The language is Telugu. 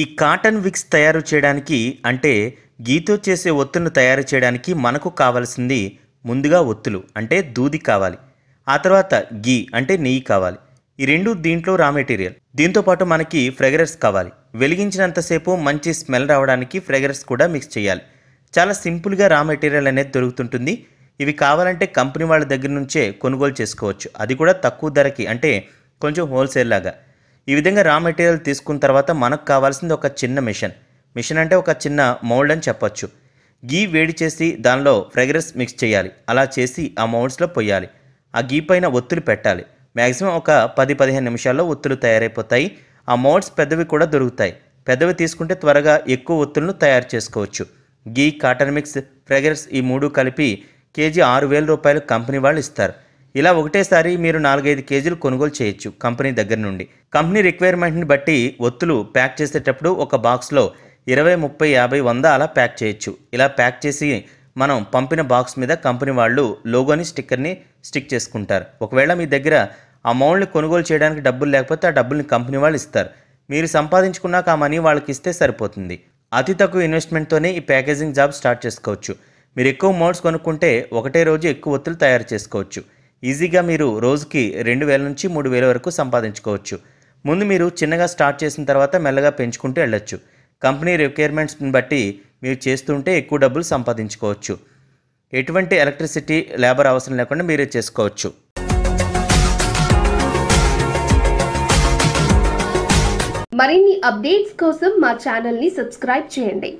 ఈ కాటన్ విక్స్ తయారు చేయడానికి అంటే గీతో చేసే ఒత్తును తయారు చేయడానికి మనకు కావాల్సింది ముందుగా ఒత్తులు అంటే దూది కావాలి ఆ తర్వాత గీ అంటే నెయ్యి కావాలి ఈ రెండు దీంట్లో రా మెటీరియల్ దీంతోపాటు మనకి ఫ్రెగరెన్స్ కావాలి వెలిగించినంతసేపు మంచి స్మెల్ రావడానికి ఫ్రెగరెన్స్ కూడా మిక్స్ చేయాలి చాలా సింపుల్గా రా మెటీరియల్ అనేది దొరుకుతుంటుంది ఇవి కావాలంటే కంపెనీ వాళ్ళ దగ్గర నుంచే కొనుగోలు చేసుకోవచ్చు అది కూడా తక్కువ ధరకి అంటే కొంచెం హోల్సేల్ లాగా ఈ విధంగా రా మెటీరియల్ తీసుకున్న తర్వాత మనకు కావాల్సింది ఒక చిన్న మిషన్ మిషన్ అంటే ఒక చిన్న మౌల్డ్ అని చెప్పొచ్చు గీ వేడి చేసి దానిలో ఫ్రెగరెన్స్ మిక్స్ చేయాలి అలా చేసి ఆ మౌల్డ్స్లో పొయ్యాలి ఆ గీ పైన ఒత్తులు పెట్టాలి మ్యాక్సిమం ఒక పది పదిహేను నిమిషాల్లో ఒత్తులు తయారైపోతాయి ఆ మౌల్డ్స్ పెద్దవి కూడా దొరుకుతాయి పెద్దవి తీసుకుంటే త్వరగా ఎక్కువ ఒత్తులను తయారు చేసుకోవచ్చు గీ కాటన్ మిక్స్ ఫ్రెగరెన్స్ ఈ మూడు కలిపి కేజీ ఆరు వేల రూపాయలు కంపెనీ వాళ్ళు ఇస్తారు ఇలా ఒకటేసారి మీరు నాలుగైదు కేజీలు కొనుగోలు చేయొచ్చు కంపెనీ దగ్గర నుండి కంపెనీ రిక్వైర్మెంట్ని బట్టి ఒత్తులు ప్యాక్ చేసేటప్పుడు ఒక బాక్స్లో ఇరవై ముప్పై యాభై వంద అలా ప్యాక్ చేయొచ్చు ఇలా ప్యాక్ చేసి మనం పంపిన బాక్స్ మీద కంపెనీ వాళ్ళు లోగోని స్టిక్కర్ని స్టిక్ చేసుకుంటారు ఒకవేళ మీ దగ్గర ఆ కొనుగోలు చేయడానికి డబ్బులు లేకపోతే ఆ డబ్బుల్ని కంపెనీ వాళ్ళు ఇస్తారు మీరు సంపాదించుకున్నాక ఆ మనీ వాళ్ళకి ఇస్తే సరిపోతుంది అతి తక్కువ ఇన్వెస్ట్మెంట్తోనే ఈ ప్యాకేజింగ్ జాబ్ స్టార్ట్ చేసుకోవచ్చు మీరు ఎక్కువ మోడ్స్ కొనుక్కుంటే ఒకటే రోజు ఎక్కువ ఒత్తులు తయారు చేసుకోవచ్చు ఈజీగా మీరు రోజుకి రెండు వేల నుంచి మూడు వేల వరకు సంపాదించుకోవచ్చు ముందు మీరు చిన్నగా స్టార్ట్ చేసిన తర్వాత మెల్లగా పెంచుకుంటూ వెళ్ళొచ్చు కంపెనీ రిక్వైర్మెంట్స్ని బట్టి మీరు చేస్తుంటే ఎక్కువ డబ్బులు సంపాదించుకోవచ్చు ఎటువంటి ఎలక్ట్రిసిటీ లేబర్ అవసరం లేకుండా మీరే చేసుకోవచ్చు మరిన్ని అప్డేట్స్ కోసం మా ఛానల్ని సబ్స్క్రైబ్ చేయండి